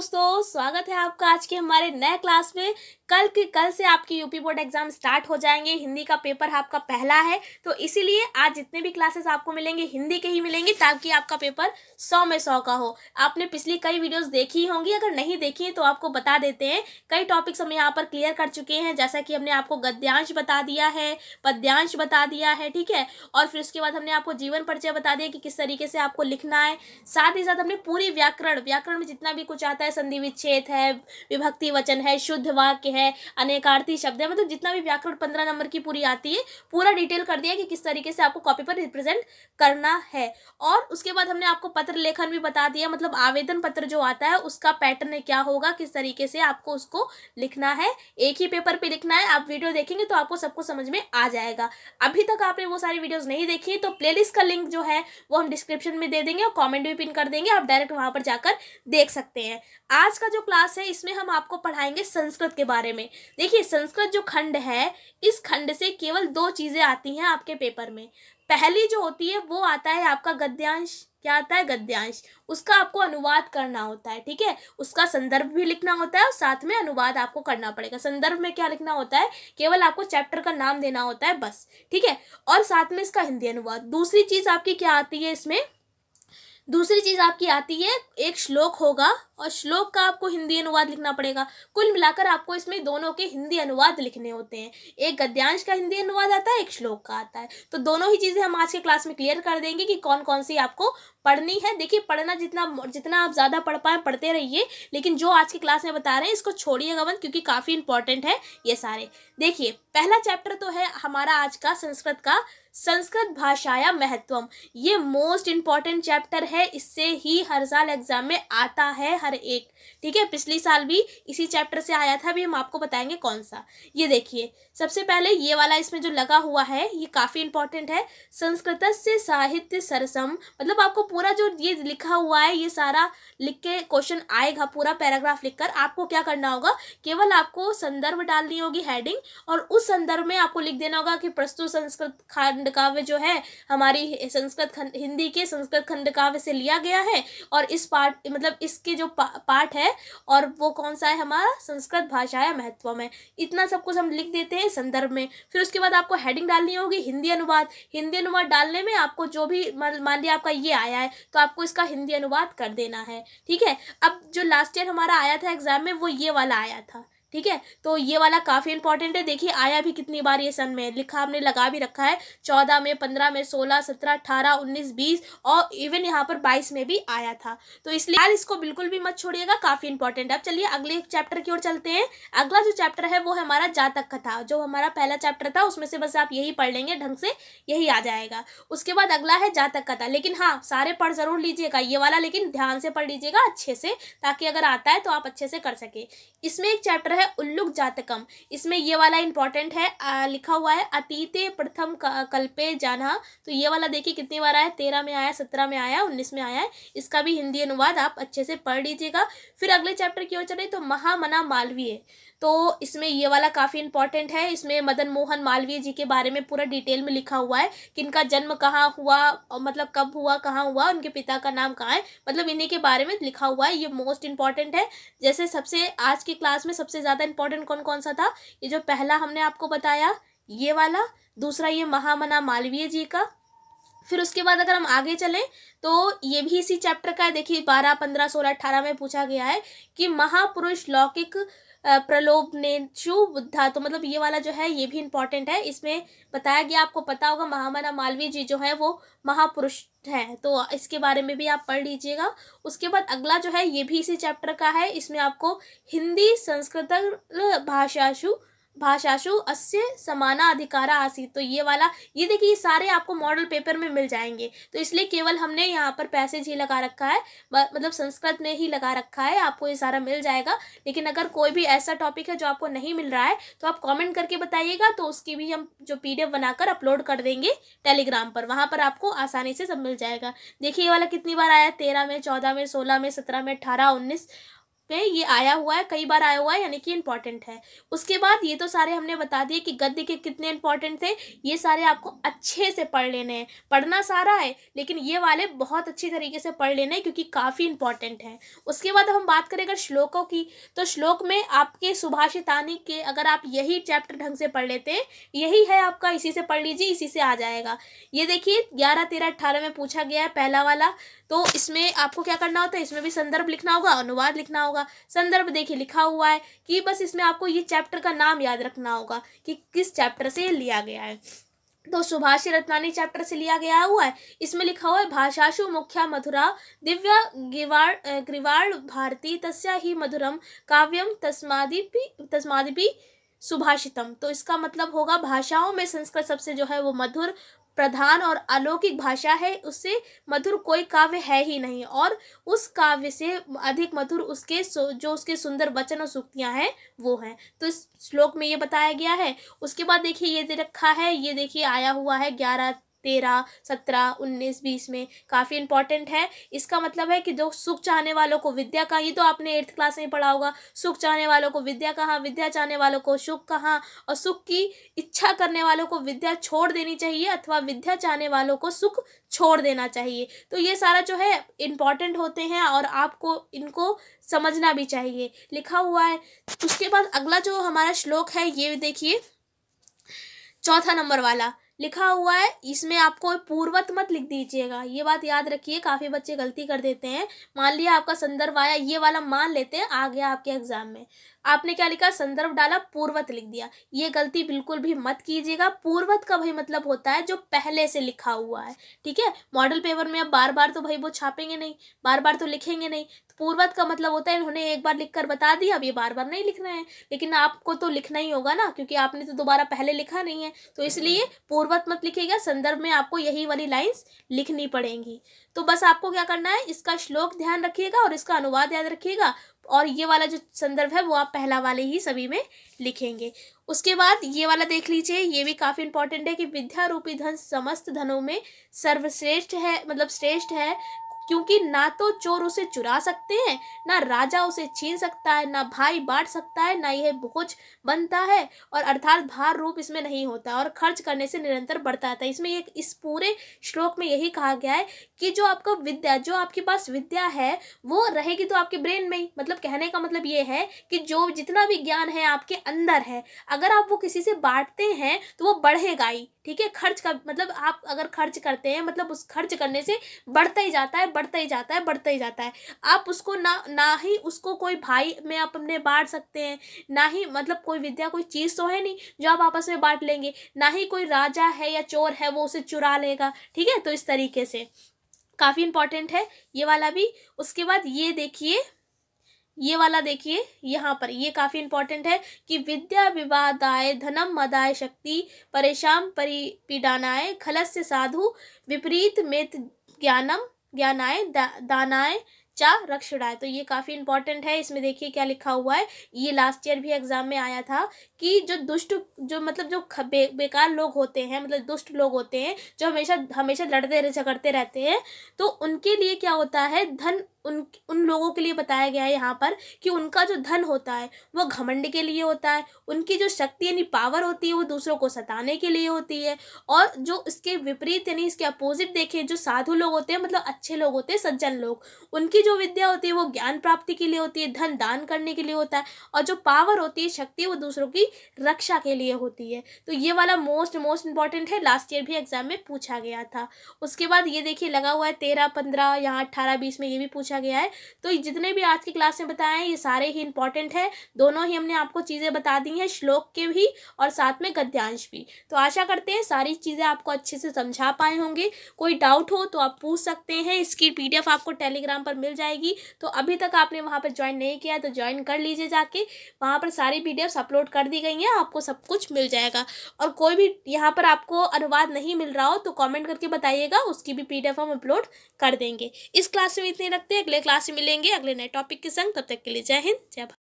दोस्तों स्वागत है आपका आज के हमारे नए क्लास में कल के कल से आपके यूपी बोर्ड एग्जाम स्टार्ट हो जाएंगे हिंदी का पेपर आपका पहला है तो इसीलिए आज जितने भी क्लासेस आपको मिलेंगे हिंदी के ही मिलेंगे ताकि आपका पेपर सौ में सौ का हो आपने पिछली कई वीडियोस देखी होंगी अगर नहीं देखी है तो आपको बता देते हैं कई टॉपिक्स हम यहाँ पर क्लियर कर चुके हैं जैसा कि हमने आपको गद्यांश बता दिया है पद्यांश बता दिया है ठीक है और फिर उसके बाद हमने आपको जीवन परिचय बता दिया कि किस तरीके से आपको लिखना है साथ ही साथ हमने पूरी व्याकरण व्याकरण में जितना भी कुछ आता है है संधि विच्छेद है विभक्ति वचन है शुद्ध वाक्य है अनेकार्थी शब्द है मतलब जितना भी व्याकरण पंद्रह नंबर की पूरी आती है पूरा डिटेल कर दिया कि किस तरीके से आपको कॉपी पर रिप्रेजेंट करना है और उसके बाद हमने आपको पत्र लेखन भी बता दिया मतलब आवेदन पत्र जो आता है उसका पैटर्न क्या होगा किस तरीके से आपको उसको लिखना है एक ही पेपर पर लिखना है आप वीडियो देखेंगे तो आपको सबको समझ में आ जाएगा अभी तक आपने वो सारी वीडियोज नहीं देखी तो प्ले का लिंक जो है वो हम डिस्क्रिप्शन में दे देंगे और कॉमेंट भी पिन कर देंगे आप डायरेक्ट वहां पर जाकर देख सकते हैं आज का जो क्लास है इसमें हम आपको पढ़ाएंगे संस्कृत के बारे में देखिए संस्कृत जो खंड है इस खंड से केवल दो चीज़ें आती हैं आपके पेपर में पहली जो होती है वो आता है आपका गद्यांश क्या आता है गद्यांश उसका आपको अनुवाद करना होता है ठीक है उसका संदर्भ भी लिखना होता है और साथ में अनुवाद आपको करना पड़ेगा संदर्भ में क्या लिखना होता है केवल आपको चैप्टर का नाम देना होता है बस ठीक है और साथ में इसका हिंदी अनुवाद दूसरी चीज़ आपकी क्या आती है इसमें दूसरी चीज़ आपकी आती है एक श्लोक होगा और श्लोक का आपको हिंदी अनुवाद लिखना पड़ेगा कुल मिलाकर आपको इसमें दोनों के हिंदी अनुवाद लिखने होते हैं एक गद्यांश का हिंदी अनुवाद आता है एक श्लोक का आता है तो दोनों ही चीज़ें हम आज के क्लास में क्लियर कर देंगे कि कौन कौन सी आपको पढ़नी है देखिए पढ़ना जितना जितना आप ज़्यादा पढ़ पाए पढ़ते रहिए लेकिन जो आज की क्लास में बता रहे हैं इसको छोड़िएगा मत क्योंकि काफ़ी इंपॉर्टेंट है ये सारे देखिए पहला चैप्टर तो है हमारा आज का संस्कृत का संस्कृत भाषाया महत्वम ये मोस्ट इम्पॉर्टेंट चैप्टर है इससे ही हर साल एग्जाम में आता है हर एक ठीक है पिछले साल भी इसी चैप्टर से आया था अभी हम आपको बताएंगे कौन सा ये देखिए सबसे पहले ये वाला इसमें जो लगा हुआ है ये काफ़ी इंपॉर्टेंट है संस्कृत से साहित्य सरसम मतलब आपको पूरा जो ये लिखा हुआ है ये सारा लिख के क्वेश्चन आएगा पूरा पैराग्राफ कर आपको क्या करना होगा केवल आपको संदर्भ डालनी होगी हेडिंग और उस संदर्भ में आपको लिख देना होगा कि प्रस्तुत संस्कृत खान खंड काव्य जो है हमारी संस्कृत खंड हिंदी के संस्कृत खंड काव्य से लिया गया है और इस पाठ मतलब इसके जो पा, पाठ है और वो कौन सा है हमारा संस्कृत भाषा है महत्व में इतना सब कुछ हम लिख देते हैं संदर्भ में फिर उसके बाद आपको हेडिंग डालनी होगी हिंदी अनुवाद हिंदी अनुवाद डालने में आपको जो भी मान लिया आपका ये आया है तो आपको इसका हिंदी अनुवाद कर देना है ठीक है अब जो लास्ट ईयर हमारा आया था एग्जाम में वो ये वाला आया था ठीक है तो ये वाला काफ़ी इंपॉर्टेंट है देखिए आया भी कितनी बार ये सन में लिखा हमने लगा भी रखा है चौदह में पंद्रह में सोलह सत्रह अठारह उन्नीस बीस और इवन यहाँ पर बाईस में भी आया था तो इसलिए यार इसको बिल्कुल भी मत छोड़िएगा काफ़ी इंपॉर्टेंट है अब चलिए अगले चैप्टर की ओर चलते हैं अगला जो चैप्टर है वो हमारा जातक कथा जो हमारा पहला चैप्टर था उसमें से बस आप यही पढ़ लेंगे ढंग से यही आ जाएगा उसके बाद अगला है जातक कथा लेकिन हाँ सारे पढ़ ज़रूर लीजिएगा ये वाला लेकिन ध्यान से पढ़ लीजिएगा अच्छे से ताकि अगर आता है तो आप अच्छे से कर सकें इसमें एक चैप्टर है है उल्लुक जातकम इसमें ये वाला इंपॉर्टेंट है आ, लिखा हुआ है अतीते प्रथम कल्पे जाना तो ये वाला देखिए कितनी बार आया तेरह में आया सत्रह में आया उन्नीस में आया है इसका भी हिंदी अनुवाद आप अच्छे से पढ़ लीजिएगा फिर अगले चैप्टर की ओर चले तो महामना मालवीय तो इसमें ये वाला काफ़ी इंपॉर्टेंट है इसमें मदन मोहन मालवीय जी के बारे में पूरा डिटेल में लिखा हुआ है कि इनका जन्म कहाँ हुआ और मतलब कब हुआ कहाँ हुआ उनके पिता का नाम कहाँ है मतलब इन्हीं के बारे में लिखा हुआ है ये मोस्ट इंपॉर्टेंट है जैसे सबसे आज की क्लास में सबसे ज़्यादा इंपॉर्टेंट कौन कौन सा था ये जो पहला हमने आपको बताया ये वाला दूसरा ये महामना मालवीय जी का फिर उसके बाद अगर हम आगे चलें तो ये भी इसी चैप्टर का है देखिए बारह पंद्रह सोलह अट्ठारह में पूछा गया है कि महापुरुष लौकिक प्रलोभ ने चु बुद्धा तो मतलब ये वाला जो है ये भी इम्पॉर्टेंट है इसमें बताया गया आपको पता होगा महामाना मालवीय जी जो है वो महापुरुष है तो इसके बारे में भी आप पढ़ लीजिएगा उसके बाद अगला जो है ये भी इसी चैप्टर का है इसमें आपको हिंदी संस्कृत भाषाशु भाषाशु अस्य समाना अधिकारा आसी तो ये वाला ये देखिए सारे आपको मॉडल पेपर में मिल जाएंगे तो इसलिए केवल हमने यहाँ पर पैसेज ही लगा रखा है मतलब संस्कृत में ही लगा रखा है आपको ये सारा मिल जाएगा लेकिन अगर कोई भी ऐसा टॉपिक है जो आपको नहीं मिल रहा है तो आप कॉमेंट करके बताइएगा तो उसकी भी हम जो पी बनाकर अपलोड कर देंगे टेलीग्राम पर वहाँ पर आपको आसानी से सब मिल जाएगा देखिए ये वाला कितनी बार आया तेरह में चौदह में सोलह में सत्रह में अठारह उन्नीस पे ये आया हुआ है कई बार आया हुआ है यानी कि इंपॉर्टेंट है उसके बाद ये तो सारे हमने बता दिए कि गद्य के कितने इंपॉर्टेंट थे ये सारे आपको अच्छे से पढ़ लेने हैं पढ़ना सारा है लेकिन ये वाले बहुत अच्छी तरीके से पढ़ लेने हैं क्योंकि काफ़ी इंपॉर्टेंट है उसके बाद हम बात करें अगर श्लोकों की तो श्लोक में आपके सुभाषितानी के अगर आप यही चैप्टर ढंग से पढ़ लेते हैं यही है आपका इसी से पढ़ लीजिए इसी से आ जाएगा ये देखिए ग्यारह तेरह अट्ठारह में पूछा गया है पहला वाला तो इसमें आपको क्या करना होता है इसमें भी संदर्भ लिखना होगा अनुवाद लिखना होगा होगा संदर्भ देखिए लिखा हुआ है कि बस इसमें आपको ये चैप्टर का नाम याद रखना होगा कि किस चैप्टर से लिया गया है तो सुभाष रत्नानी चैप्टर से लिया गया हुआ है इसमें लिखा हुआ है भाषाशु मुख्या मधुरा दिव्या गिवाड़ ग्रिवाड़ भारती तस्या ही मधुरम काव्यम तस्मादिपि तस्मादिपि सुभाषितम तो इसका मतलब होगा भाषाओं में संस्कृत सबसे जो है वो मधुर प्रधान और अलौकिक भाषा है उससे मधुर कोई काव्य है ही नहीं और उस काव्य से अधिक मधुर उसके जो उसके सुंदर वचन और सूक्तियाँ हैं वो हैं तो इस श्लोक में ये बताया गया है उसके बाद देखिए ये दे रखा है ये देखिए आया हुआ है ग्यारह तेरह सत्रह उन्नीस बीस में काफ़ी इंपॉर्टेंट है इसका मतलब है कि जो सुख चाहने वालों को विद्या का ये तो आपने एट्थ क्लास में पढ़ा होगा सुख चाहने वालों को विद्या कहाँ विद्या चाहने वालों को सुख कहाँ और सुख की इच्छा करने वालों को विद्या छोड़ देनी चाहिए अथवा विद्या चाहने वालों को सुख छोड़ देना चाहिए तो ये सारा जो है इम्पॉर्टेंट होते हैं और आपको इनको समझना भी चाहिए लिखा हुआ है उसके बाद अगला जो हमारा श्लोक है ये देखिए चौथा नंबर वाला लिखा हुआ है इसमें आपको पूर्वत मत लिख दीजिएगा ये बात याद रखिए काफ़ी बच्चे गलती कर देते हैं मान लिया आपका संदर्भ आया ये वाला मान लेते हैं आ गया आपके एग्ज़ाम में आपने क्या लिखा संदर्भ डाला पूर्वत लिख दिया ये गलती बिल्कुल भी मत कीजिएगा पूर्वत का भाई मतलब होता है जो पहले से लिखा हुआ है ठीक है मॉडल पेपर में आप बार बार तो भाई वो छापेंगे नहीं बार बार तो लिखेंगे नहीं तो पूर्वत का मतलब होता है इन्होंने एक बार लिख कर बता दिया अब ये बार बार नहीं लिख रहे हैं लेकिन आपको तो लिखना ही होगा ना क्योंकि आपने तो दोबारा पहले लिखा नहीं है तो इसलिए पूर्वत मत लिखेगा संदर्भ में आपको यही वाली लाइन्स लिखनी पड़ेंगी तो बस आपको क्या करना है इसका श्लोक ध्यान रखिएगा और इसका अनुवाद याद रखिएगा और ये वाला जो संदर्भ है वो आप पहला वाले ही सभी में लिखेंगे उसके बाद ये वाला देख लीजिए ये भी काफ़ी इंपॉर्टेंट है कि विद्या रूपी धन समस्त धनों में सर्वश्रेष्ठ है मतलब श्रेष्ठ है क्योंकि ना तो चोर उसे चुरा सकते हैं ना राजा उसे छीन सकता है ना भाई बांट सकता है ना यह बोझ बनता है और अर्थात भार रूप इसमें नहीं होता और खर्च करने से निरंतर बढ़ता आता है इसमें एक इस पूरे श्लोक में यही कहा गया है कि जो आपका विद्या जो आपके पास विद्या है वो रहेगी तो आपके ब्रेन में ही मतलब कहने का मतलब ये है कि जो जितना भी ज्ञान है आपके अंदर है अगर आप वो किसी से बांटते हैं तो वो बढ़ेगा ही ठीक है खर्च का मतलब आप अगर खर्च करते हैं मतलब उस खर्च करने से बढ़ता ही जाता है बढ़ता ही जाता है बढ़ता ही जाता है आप उसको ना ना ही उसको कोई भाई में आप अपने बांट सकते हैं ना ही मतलब कोई विद्या कोई चीज़ तो है नहीं जो आप आपस में बांट लेंगे ना ही कोई राजा है या चोर है वो उसे चुरा लेगा ठीक है तो इस तरीके से काफ़ी इंपॉर्टेंट है ये वाला भी उसके बाद ये देखिए ये वाला देखिए यहाँ पर ये काफ़ी इंपॉर्टेंट है कि विद्या विवाद आय धनम मदाय शक्ति परेशान परिपीडानाय खलस्य से साधु विपरीत मेत ज्ञानम ज्ञानाय दानाय चा रक्षणाय तो ये काफ़ी इंपॉर्टेंट है इसमें देखिए क्या लिखा हुआ है ये लास्ट ईयर भी एग्जाम में आया था कि जो दुष्ट जो मतलब जो बे, बेकार लोग होते हैं मतलब दुष्ट लोग होते हैं जो हमेशा हमेशा लड़ते झगड़ते रहते हैं तो उनके लिए क्या होता है धन उन उन लोगों के लिए बताया गया है यहाँ पर कि उनका जो धन होता है वो घमंड के लिए होता है उनकी जो शक्ति यानी पावर होती है वो दूसरों को सताने के लिए होती है और जो इसके विपरीत यानी इसके अपोजिट देखें जो साधु लोग होते हैं मतलब अच्छे लोग होते हैं सज्जन लोग उनकी जो विद्या होती है वो ज्ञान प्राप्ति के लिए होती है धन दान करने के लिए होता है और जो पावर होती है शक्ति वो दूसरों की रक्षा के लिए होती है तो ये वाला मोस्ट मोस्ट इंपॉर्टेंट है लास्ट ईयर भी एग्जाम में पूछा गया था उसके बाद ये देखिए लगा हुआ है तेरह पंद्रह यहाँ अट्ठारह बीस में ये भी पूछा पूछा गया है तो जितने भी आज की क्लास में बताए हैं ये सारे ही इंपॉर्टेंट है दोनों ही हमने आपको चीज़ें बता दी हैं श्लोक के भी और साथ में गद्यांश भी तो आशा करते हैं सारी चीज़ें आपको अच्छे से समझा पाए होंगे कोई डाउट हो तो आप पूछ सकते हैं इसकी पी आपको टेलीग्राम पर मिल जाएगी तो अभी तक आपने वहाँ पर ज्वाइन नहीं किया तो ज्वाइन कर लीजिए जाके वहाँ पर सारी पी अपलोड कर दी गई हैं आपको सब कुछ मिल जाएगा और कोई भी यहाँ पर आपको अनुवाद नहीं मिल रहा हो तो कॉमेंट करके बताइएगा उसकी भी पी हम अपलोड कर देंगे इस क्लास में इतने रखते हैं अगले क्लास में मिलेंगे अगले नए टॉपिक के संग तब तक के लिए जय हिंद जय भारत